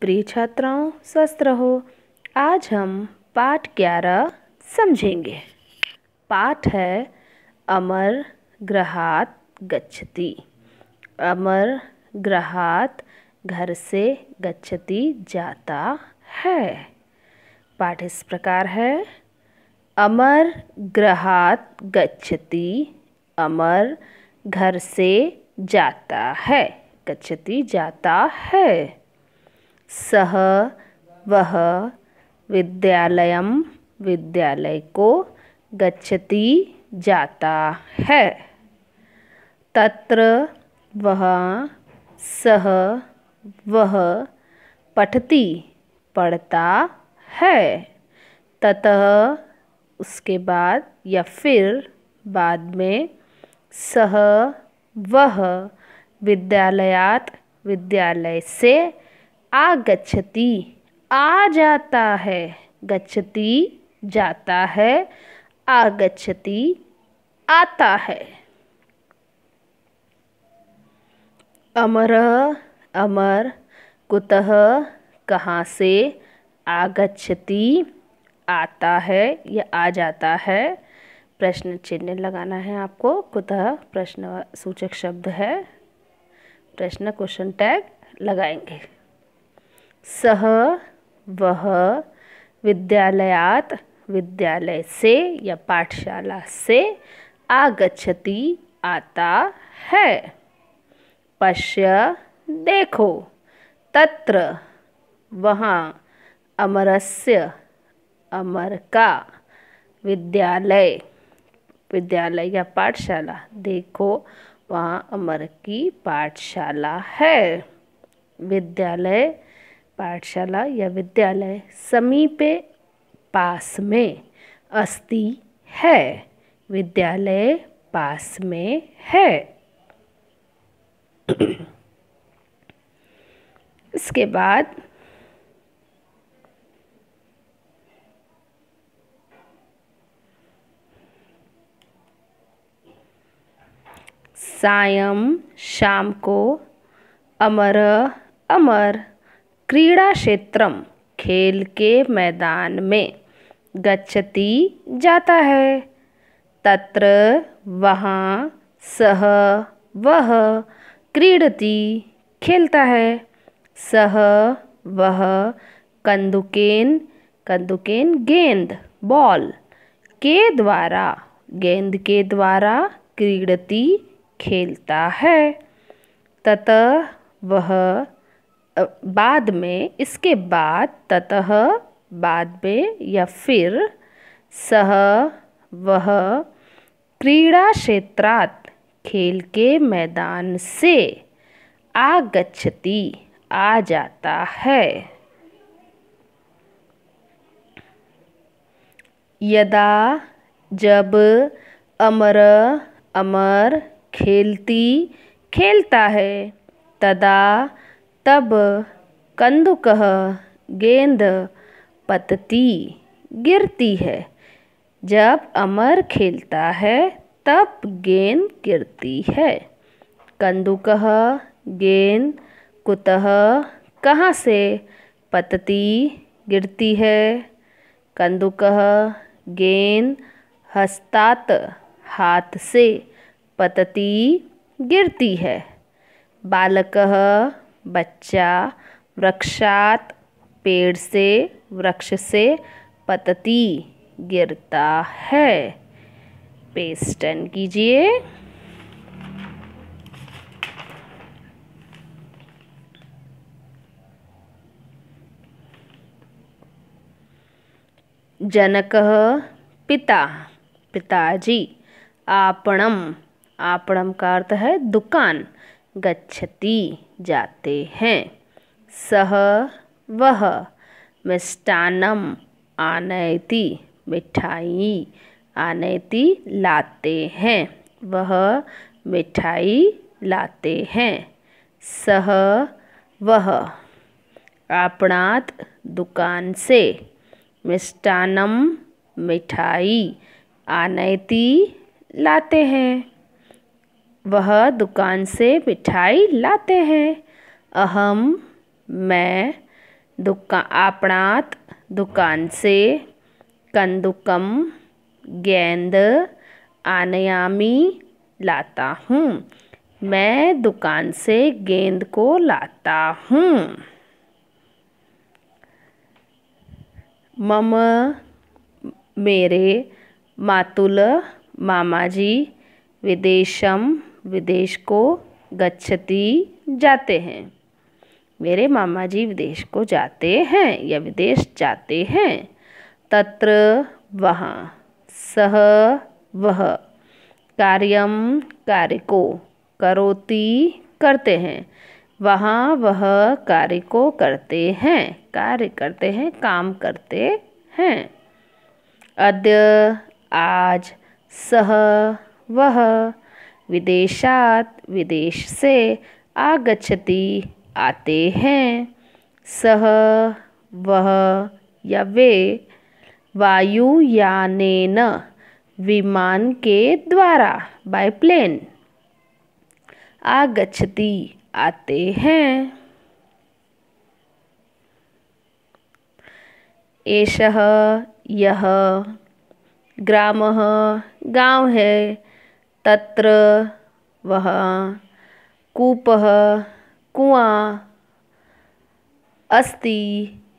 प्रिय छात्राओं स्वस्थ रहो आज हम पाठ ग्यारह समझेंगे पाठ है अमर ग्रहात गच्छति अमर ग्रहात घर से गच्छति जाता है पाठ इस प्रकार है अमर ग्रहात गच्छति अमर घर से जाता है गच्छति जाता है सह वह विद्यालय विद्यालय को गच्छति जाता है तत्र वह सह वह पठती पढ़ता है ततः उसके बाद या फिर बाद में सह वह विद्यालयात विद्यालय से आगछति आ जाता है गच्छति जाता है आगछति आता है अमर अमर कुतः कहाँ से आगछति आता है या आ जाता है प्रश्न चिन्ह लगाना है आपको कुतः प्रश्न सूचक शब्द है प्रश्न क्वेश्चन टैग लगाएंगे सह वह विद्यालयात विद्यालय से या पाठशाला से आगछति आता है पश्य देखो तत्र वहाँ अमरस्य अमर का विद्यालय विद्यालय या पाठशाला देखो वहाँ अमर की पाठशाला है विद्यालय पाठशाला या विद्यालय समीपे पास में अस्ति है विद्यालय पास में है इसके बाद सायं शाम को अमर अमर क्रीडा क्षेत्रम खेल के मैदान में गच्छति जाता है तत्र वहाँ सह वह क्रीडति खेलता है सह वह कंदुकेन कंदुकेन गेंद बॉल के द्वारा गेंद के द्वारा क्रीडति खेलता है तत वह बाद में इसके बाद ततः बाद में या फिर सह वह क्रीड़ा क्षेत्रात खेल के मैदान से आगच्छति आ जाता है यदा जब अमर अमर खेलती खेलता है तदा तब कंदुकह गेंद पतती गिरती है जब अमर खेलता है तब गेंद गिरती है कंदुकह गेंद कुतः कहाँ से पतती गिरती है कंदुकह गेंद हस्तात हाथ से पतती गिरती है बालक बच्चा वृक्षात पेड़ से वृक्ष से पतती गिरता है पेस्टन कीजिए जनक पिता पिताजी आपणम आपणम का अर्थ है दुकान गच्छति जाते हैं सह वह मिष्टान्नम् आनयति मिठाई आनयति लाते हैं वह मिठाई लाते हैं सह वह आपणात दुकान से मिष्टान्नम मिठाई आनयति लाते हैं वह दुकान से मिठाई लाते हैं अहम मैं दुका आपणात दुकान से कंदुकम गेंद आनयामी लाता हूँ मैं दुकान से गेंद को लाता हूँ मम मेरे मातुल मामाजी विदेशम विदेश को गच्छति जाते हैं मेरे मामा जी विदेश को जाते हैं या विदेश जाते हैं तत्र वहाँ सह वह कार्यम कार्य को करोती करते हैं वहाँ वह कार्य को करते हैं कार्य करते हैं काम करते हैं अद्य आज सह वह विदेशात विदेश से आगछति आते हैं सह वह या वे वायुयान विमान के द्वारा बाय प्लेन आगछति आते हैं एष यह ग्राम गांव है तत्र वह कूप कुआ अस्ति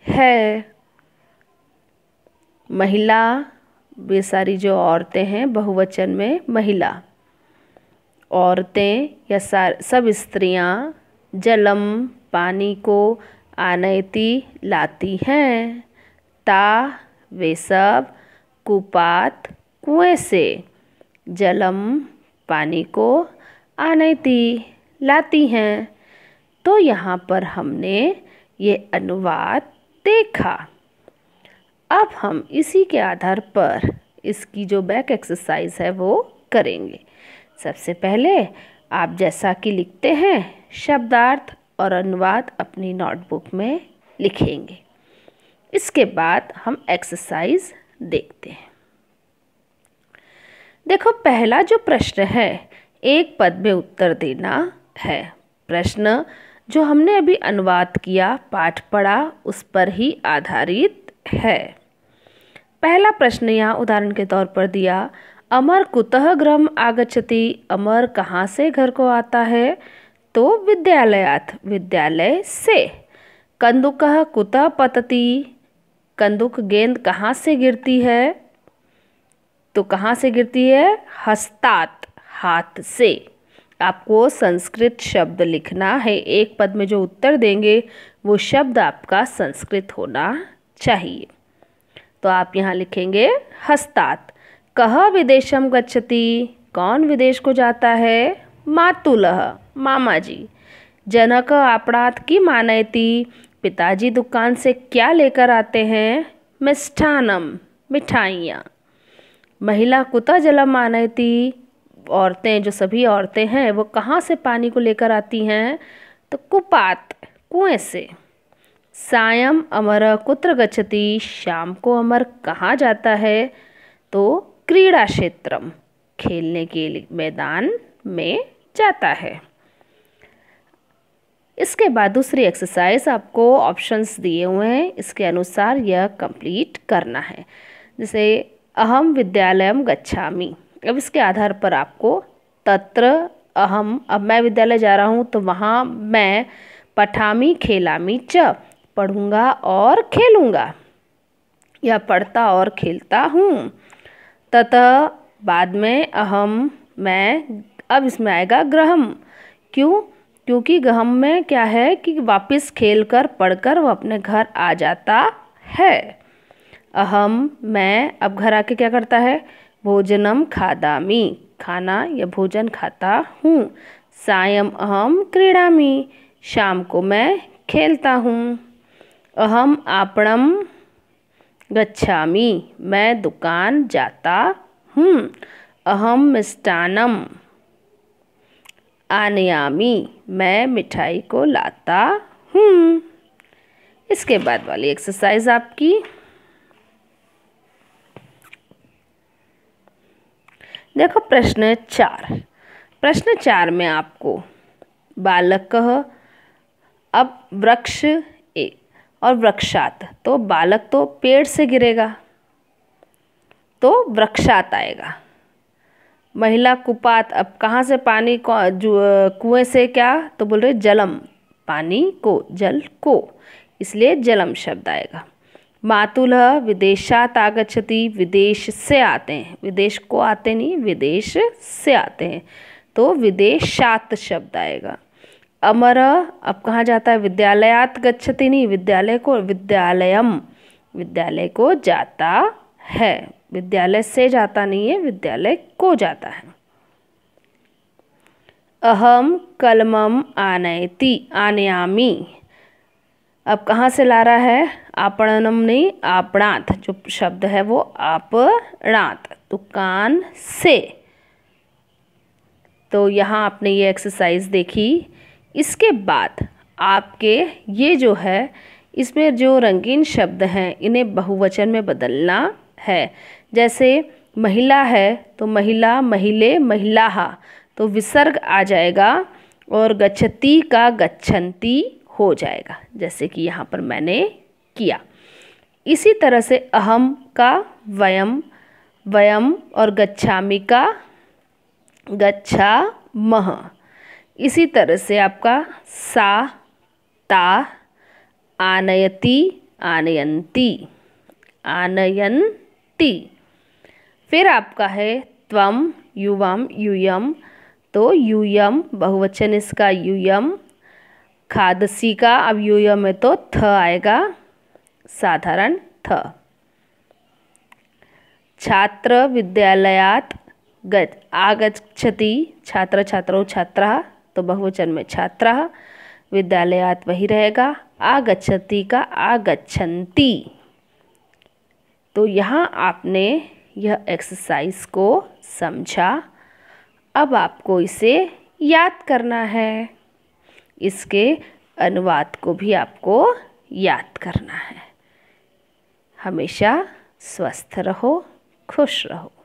है महिला वे सारी जो औरतें हैं बहुवचन में महिला औरतें या सब स्त्रियां जलम पानी को आनयती लाती हैं ता वे सब कुपात कुएं से जलम पानी को आनयती लाती हैं तो यहाँ पर हमने ये अनुवाद देखा अब हम इसी के आधार पर इसकी जो बैक एक्सरसाइज है वो करेंगे सबसे पहले आप जैसा कि लिखते हैं शब्दार्थ और अनुवाद अपनी नोटबुक में लिखेंगे इसके बाद हम एक्सरसाइज देखते हैं देखो पहला जो प्रश्न है एक पद में उत्तर देना है प्रश्न जो हमने अभी अनुवाद किया पाठ पढ़ा उस पर ही आधारित है पहला प्रश्न यहाँ उदाहरण के तौर पर दिया अमर कुतः ग्रम आगछति अमर कहाँ से घर को आता है तो विद्यालयात विद्यालय से कंदुक कुतः पतती कंदुक गेंद कहाँ से गिरती है तो कहाँ से गिरती है हस्तात हाथ से आपको संस्कृत शब्द लिखना है एक पद में जो उत्तर देंगे वो शब्द आपका संस्कृत होना चाहिए तो आप यहाँ लिखेंगे हस्तात कह विदेशम गच्छति कौन विदेश को जाता है मातुलह मामा जी जनक अपराध की मानयती पिताजी दुकान से क्या लेकर आते हैं मिष्ठानम मिठाइयाँ महिला कुतः जलम आनयती औरतें जो सभी औरतें हैं वो कहाँ से पानी को लेकर आती हैं तो कुपात कुएं से सायम अमर कुत्र गच्छति शाम को अमर कहाँ जाता है तो क्रीड़ा क्षेत्रम खेलने के मैदान में जाता है इसके बाद दूसरी एक्सरसाइज आपको ऑप्शंस दिए हुए हैं इसके अनुसार यह कंप्लीट करना है जैसे अहम विद्यालय गच्छा अब इसके आधार पर आपको तत्र अहम अब मैं विद्यालय जा रहा हूँ तो वहाँ मैं पठामी खेलामी च पढ़ूँगा और खेलूँगा या पढ़ता और खेलता हूँ ततः बाद में अहम मैं अब इसमें आएगा ग्रहम क्यों क्योंकि गहम में क्या है कि वापस खेल कर पढ़ कर वो अपने घर आ जाता है अहम मैं अब घर आके क्या करता है भोजनम खादामी खाना या भोजन खाता हूँ सायम अहम क्रीड़ामी शाम को मैं खेलता हूँ अहम आपणम गच्छामी मैं दुकान जाता हूँ अहम मिष्टानम आनयामी मैं मिठाई को लाता हूँ इसके बाद वाली एक्सरसाइज आपकी देखो प्रश्न चार प्रश्न चार में आपको बालक कह अब वृक्ष ए और वृक्षात तो बालक तो पेड़ से गिरेगा तो वृक्षात आएगा महिला कुपात अब कहाँ से पानी कुएं से क्या तो बोल रहे जलम पानी को जल को इसलिए जलम शब्द आएगा मातुल विदेशात आगछति विदेश से आते हैं विदेश को आते नहीं विदेश से आते हैं तो विदेशात शब्द आएगा अमर अब कहाँ जाता है विद्यालयात गच्छति नहीं विद्यालय को विद्यालयम विद्यालय को जाता है विद्यालय से जाता नहीं है विद्यालय को जाता है अहम कलमम आनयती आनयामी अब कहाँ से ला रहा है आपणनम नहीं आपणात जो शब्द है वो आपणात तो कान से तो यहाँ आपने ये एक्सरसाइज देखी इसके बाद आपके ये जो है इसमें जो रंगीन शब्द हैं इन्हें बहुवचन में बदलना है जैसे महिला है तो महिला महिले महिला तो विसर्ग आ जाएगा और गच्छती का गच्छंती हो जाएगा जैसे कि यहाँ पर मैंने किया इसी तरह से अहम का वयम वयम और गच्छामि का गच्छा मह इसी तरह से आपका सा ता आनयति आनयंती आनयंती फिर आपका है त्वम युवम यूयम तो यूयम बहुवचन इसका यूयम खादसी का अब यू में तो थ आएगा साधारण थ छात्र विद्यालयात गज आगछति छात्र छात्रों छात्रा तो बहुवचन में छात्रा विद्यालयात वही रहेगा आगछति का आगछन्ति तो यहाँ आपने यह एक्सरसाइज को समझा अब आपको इसे याद करना है इसके अनुवाद को भी आपको याद करना है हमेशा स्वस्थ रहो खुश रहो